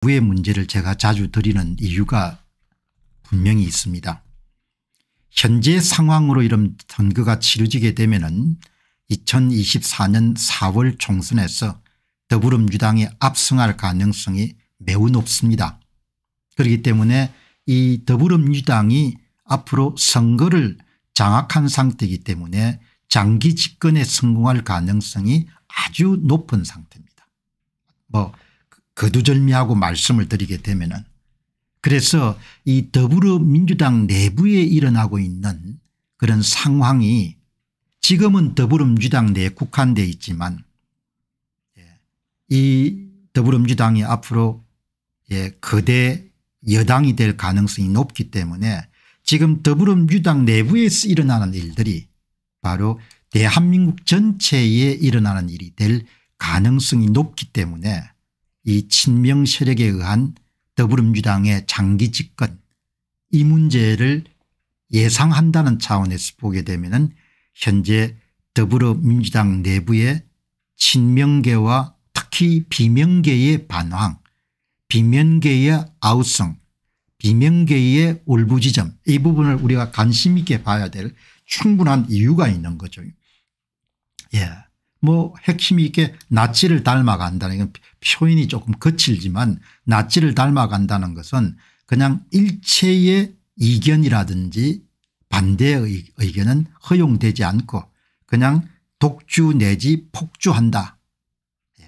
부의 문제를 제가 자주 드리는 이유가 분명히 있습니다. 현재 상황으로 이런 선거가 치러지게 되면 은 2024년 4월 총선에서 더불어민주당이 압승할 가능성이 매우 높습니다. 그렇기 때문에 이 더불어민주당이 앞으로 선거를 장악한 상태이기 때문에 장기 집권에 성공할 가능성이 아주 높은 상태입니다. 뭐 거두절미하고 말씀을 드리게 되면은 그래서 이 더불어민주당 내부에 일어나고 있는 그런 상황이 지금은 더불어민주당 내에 국한되어 있지만 예, 이 더불어민주당이 앞으로 예, 거대 여당이 될 가능성이 높기 때문에 지금 더불어민주당 내부에서 일어나는 일들이 바로 대한민국 전체에 일어나는 일이 될 가능성이 높기 때문에 이 친명 세력에 의한 더불어민주당의 장기 집권 이 문제를 예상한다는 차원에서 보게 되면 은 현재 더불어민주당 내부의 친명계와 특히 비명계의 반항 비명계의 아우성 비명계의 올부지점 이 부분을 우리가 관심 있게 봐야 될 충분한 이유가 있는 거죠. 예. 뭐 핵심이 있게 나치를 닮아간다는 건 표현이 조금 거칠지만 나치를 닮아간다는 것은 그냥 일체의 이견이라든지 반대의 의견은 허용되지 않고 그냥 독주 내지 폭주한다. 예.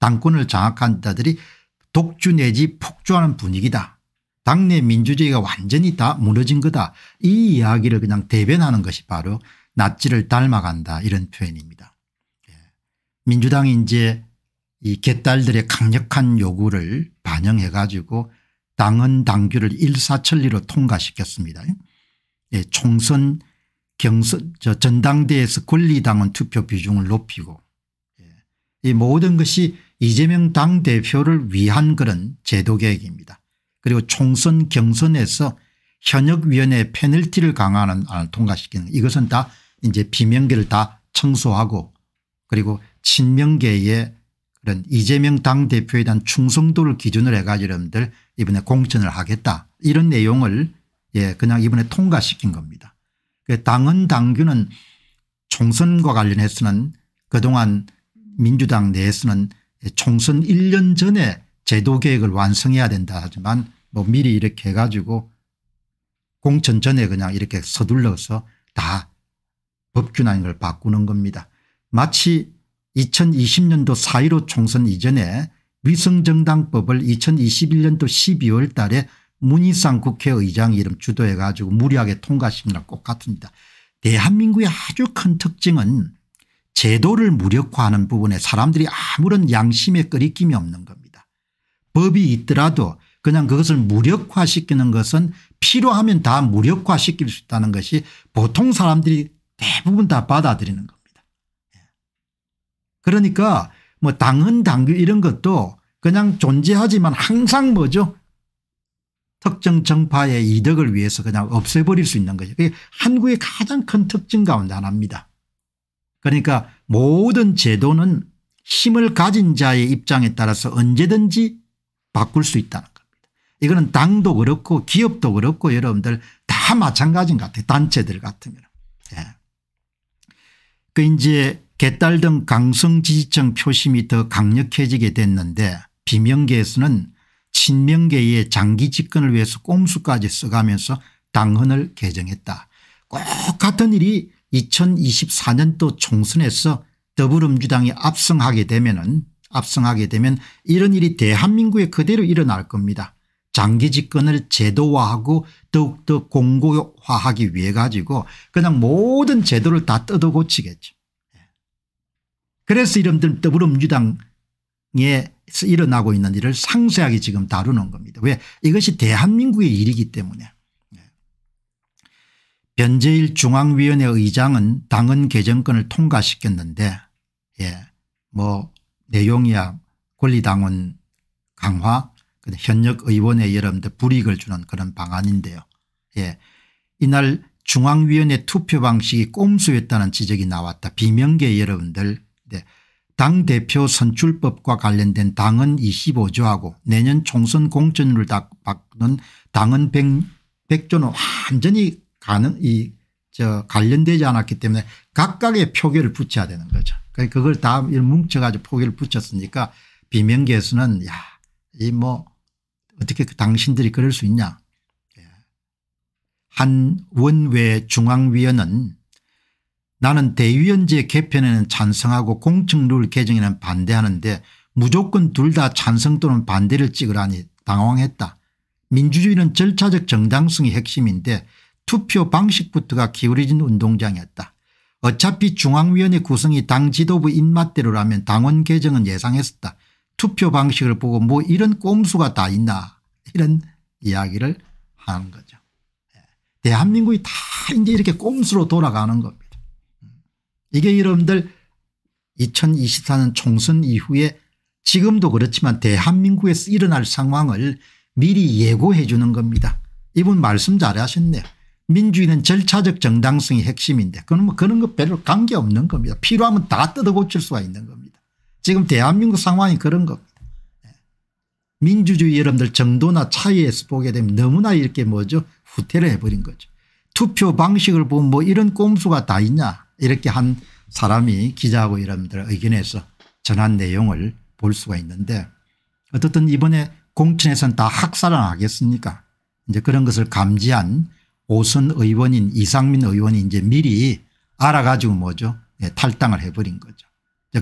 당권을 장악한 자들이 독주 내지 폭주하는 분위기다. 당내 민주주의가 완전히 다 무너진 거다. 이 이야기를 그냥 대변하는 것이 바로 낫지를 닮아간다 이런 표현입니다. 민주당이 이제 이 개딸들의 강력한 요구를 반영해 가지고 당헌 당규를 일사천리로 통과시켰습니다. 예, 총선 경선 저 전당대에서 권리당원 투표 비중을 높이고 예, 이 모든 것이 이재명 당대표를 위한 그런 제도 개혁입니다. 그리고 총선 경선에서 현역위원회 페널티를 강화하는 안을 아, 통과시키는 이것은 다 이제 비명계를 다 청소하고 그리고 친명계의 그런 이재명 당대표에 대한 충성도를 기준으로 해가지고 여러분들 이번에 공천을 하겠다 이런 내용을 예 그냥 이번에 통과시킨 겁니다. 그 당은 당규는 총선과 관련해서는 그동안 민주당 내에서는 총선 1년 전에 제도개혁을 완성해야 된다 하지만 뭐 미리 이렇게 해가지고 공천 전에 그냥 이렇게 서둘러서 다 법규나 이걸 바꾸는 겁니다. 마치 2020년도 4.15 총선 이전에 위성정당법을 2021년도 12월 달에 문희상 국회의장 이름 주도해 가지고 무리하게 통과시킨 것 같습니다. 대한민국의 아주 큰 특징은 제도를 무력화하는 부분에 사람들이 아무런 양심의끌이낌이 없는 겁니다. 법이 있더라도 그냥 그것을 무력화시키는 것은 필요하면 다 무력화시킬 수 있다는 것이 보통 사람들이 대부분 다 받아들이는 겁니다. 그러니까 뭐 당헌 당규 이런 것도 그냥 존재하지만 항상 뭐죠 특정 정파의 이득을 위해서 그냥 없애버릴 수 있는 거죠. 한국의 가장 큰 특징 가운데 하나입니다. 그러니까 모든 제도는 힘을 가진 자의 입장에 따라서 언제든지 바꿀 수 있다는 겁니다. 이거는 당도 그렇고 기업도 그렇고 여러분들 다 마찬가지인 것 같아요. 단체들 같으면. 예. 그 이제 개딸 등 강성 지지층 표심이 더 강력해지게 됐는데 비명계에서는 친명계의 장기 집권을 위해서 꼼수까지 써가면서 당헌을 개정했다. 꼭 같은 일이 2024년도 총선에서 더불어민주당이 압승하게 되면은 압승하게 되면 이런 일이 대한민국에 그대로 일어날 겁니다. 장기 집권을 제도화하고 더욱더 공고화하기 위해 가지고 그냥 모든 제도를 다 뜯어고치겠죠. 그래서 이름들 더불어민주당에 일어나고 있는 일을 상세하게 지금 다루는 겁니다. 왜 이것이 대한민국의 일이기 때문에. 예. 변재일 중앙위원회 의장은 당헌 개정권을 통과시켰는데 예, 뭐 내용이야 권리당원 강화 현역 의원의 여러분들 불이익을 주는 그런 방안인데요. 예, 이날 중앙위원회 투표 방식이 꼼수였다는 지적이 나왔다. 비명계 여러분들 네. 당대표 선출법과 관련된 당은 25조하고 내년 총선 공천을 받는 당은 100, 조는 완전히 가능 이저 관련되지 않았기 때문에 각각의 표결을 붙여야 되는 거죠. 그 그걸 다 뭉쳐 가지고 표결을 붙였으니까 비명계에서는 야이 뭐 어떻게 그 당신들이 그럴 수 있냐 예. 한 원외 중앙위원은 나는 대위원제 개편에는 찬성하고 공청룰 개정에는 반대하는데 무조건 둘 다 찬성 또는 반대를 찍으라니 당황했다. 민주주의는 절차적 정당성이 핵심인데 투표 방식부터가 기울어진 운동장이었다. 어차피 중앙위원회 구성이 당 지도부 입맛대로라면 당원 개정은 예상했었다. 투표 방식을 보고 뭐 이런 꼼수가 다 있나 이런 이야기를 하는 거죠. 예. 대한민국이 다 이제 이렇게 꼼수로 돌아가는 겁니다. 이게 여러분들 2024년 총선 이후에 지금도 그렇지만 대한민국에서 일어날 상황을 미리 예고해 주는 겁니다. 이분 말씀 잘하셨네요. 민주주의는 절차적 정당성이 핵심인데 그건 뭐 그런 것 별로 관계없는 겁니다. 필요하면 다 뜯어고칠 수가 있는 겁니다. 지금 대한민국 상황이 그런 겁니다. 예. 민주주의 여러분들 정도나 차이에서 보게 되면 너무나 이렇게 뭐죠 후퇴를 해버린 거죠. 투표 방식을 보면 뭐 이런 꼼수가 다 있냐 이렇게 한 사람이 기자하고 여러분들의 견에서 전한 내용을 볼 수가 있는데 어떻든 이번에 공천에서는 다 학살을 하겠습니까 이제 그런 것을 감지한 오선 의원인 이상민 의원이 이제 미리 알아가지고 뭐죠 네, 탈당을 해버린 거죠.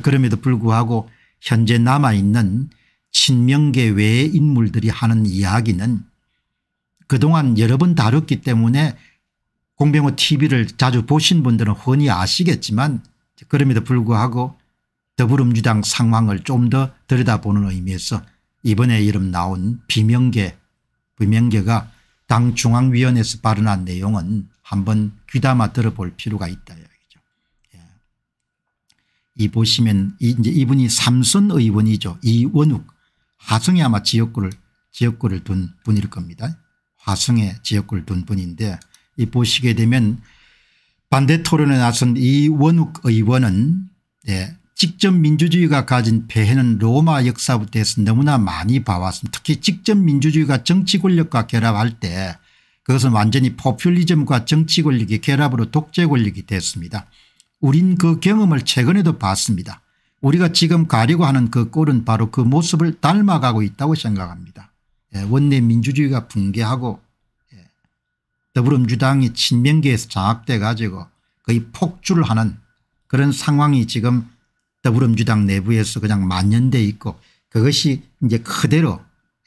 그럼에도 불구하고 현재 남아있는 친명계 외의 인물들이 하는 이야기는 그동안 여러 번 다뤘기 때문에 공병호 tv를 자주 보신 분들은 흔히 아시겠지만 그럼에도 불구하고 더불어민주당 상황을 좀 더 들여다보는 의미에서 이번에 이름 나온 비명계 비명계가 당 중앙위원회에서 발언한 내용은 한번 귀담아 들어볼 필요가 있다 이기죠 예. 이 보시면 이 이제 이분이 삼선 의원이죠. 이원욱 하성에 아마 지역구를 지역구를 둔 분일 겁니다. 화성에 지역구를 둔 분인데 이 보시게 되면 반대 토론에 나선 이원욱 의원은 예, 직접 민주주의가 가진 폐해는 로마 역사부터 해서 너무나 많이 봐왔습니다. 특히 직접 민주주의가 정치 권력과 결합할 때 그것은 완전히 포퓰리즘과 정치 권력이 결합으로 독재 권력이 됐습니다. 우린 그 경험을 최근에도 봤습니다. 우리가 지금 가려고 하는 그 꼴은 바로 그 모습을 닮아가고 있다고 생각합니다. 예, 원내 민주주의가 붕괴하고 더불어민주당이 친명계에서 장악돼 가지고 거의 폭주를하는 그런 상황이 지금 더불어민주당 내부에서 그냥 만연돼 있고 그것이 이제 그대로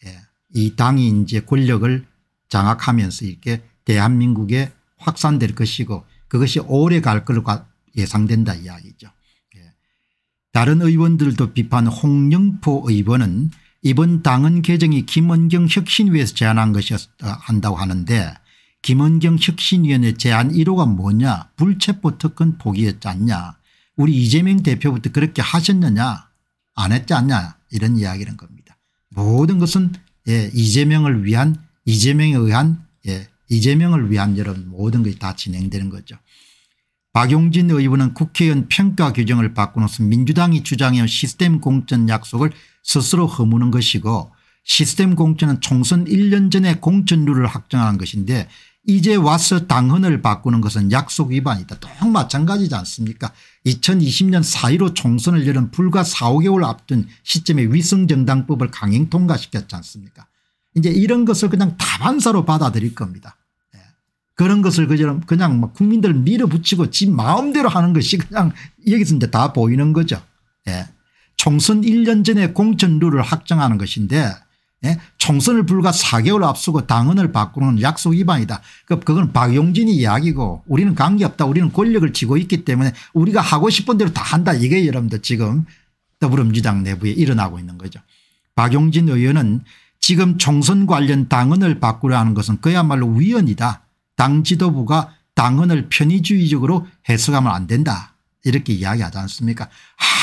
예, 이 당이 이제 권력을 장악하면서 이렇게 대한민국에 확산될 것이고 그것이 오래 갈 걸로 예상된다 이야기죠. 예. 다른 의원들도 비판 홍영포 의원은 이번 당헌 개정이 김원경 혁신위에서 제안한 것이었다 어, 한다고 하는데 김원경 혁신위원회 제안 1호가 뭐냐 불체포 특권 포기했지 않냐 우리 이재명 대표부터 그렇게 하셨느냐 안 했지 않냐 이런 이야기는 겁니다. 모든 것은 예, 이재명을 위한 이재명에 의한 예, 이재명을 위한 여러분 모든 것이 다 진행되는 거죠. 박용진 의원은 국회의원 평가 규정을 바꾸어서 민주당이 주장해온 시스템 공천 약속을 스스로 허무는 것이고 시스템 공천은 총선 1년 전에 공천룰을 확정한 것인데 이제 와서 당헌을 바꾸는 것은 약속 위반이다. 똑 마찬가지지 않습니까 2020년 4.15 총선을 열은 불과 4 5개월 앞둔 시점에 위성정당법을 강행 통과시켰지 않습니까 이제 이런 것을 그냥 다반사로 받아들일 겁니다. 예. 그런 것을 그냥, 그냥 뭐 막 국민들 밀어붙이고 지 마음대로 하는 것이 그냥 여기서 이제 다 보이는 거죠. 예. 총선 1년 전에 공천룰을 확정하는 것인데 예? 총선을 불과 4개월 앞서고 당헌을 바꾸는 약속 위반이다. 그, 그건 박용진이 이야기고 우리는 관계없다. 우리는 권력을 쥐고 있기 때문에 우리가 하고 싶은 대로 다 한다. 이게 여러분들 지금 더불어민주당 내부에 일어나고 있는 거죠. 박용진 의원은 지금 총선 관련 당헌을 바꾸려 하는 것은 그야말로 위헌이다. 당 지도부가 당헌을 편의주의적으로 해석하면 안 된다. 이렇게 이야기하지 않습니까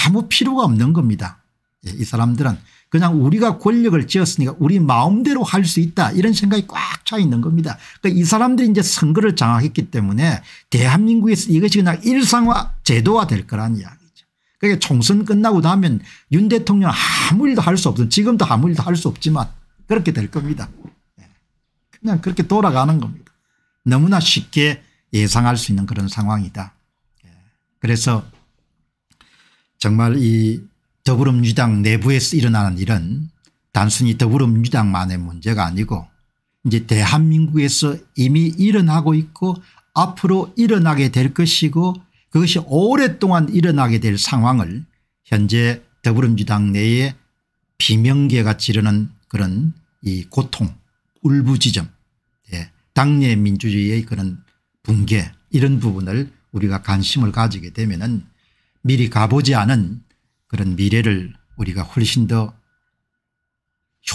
아무 필요가 없는 겁니다. 예, 이 사람들은 그냥 우리가 권력을 지었으니까 우리 마음대로 할 수 있다 이런 생각이 꽉 차 있는 겁니다. 그러니까 이 사람들이 이제 선거를 장악했기 때문에 대한민국에서 이것이 그냥 일상화 제도화 될 거란 이야기죠. 그러니까 총선 끝나고 나면 윤 대통령 아무 일도 할 수 없어 지금도 아무 일도 할 수 없지만 그렇게 될 겁니다. 네. 그냥 그렇게 돌아가는 겁니다. 너무나 쉽게 예상할 수 있는 그런 상황이다. 네. 그래서 정말 이 더불어민주당 내부에서 일어나는 일은 단순히 더불어민주당만의 문제가 아니고 이제 대한민국에서 이미 일어나고 있고 앞으로 일어나게 될 것이고 그것이 오랫동안 일어나게 될 상황을 현재 더불어민주당 내에 비명계가 지르는 그런 이 고통 울부짖음 예. 당내 민주주의의 그런 붕괴 이런 부분을 우리가 관심을 가지게 되면 은 미리 가보지 않은 그런 미래를 우리가 훨씬 더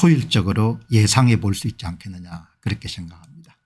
효율적으로 예상해 볼 수 있지 않겠느냐 그렇게 생각합니다.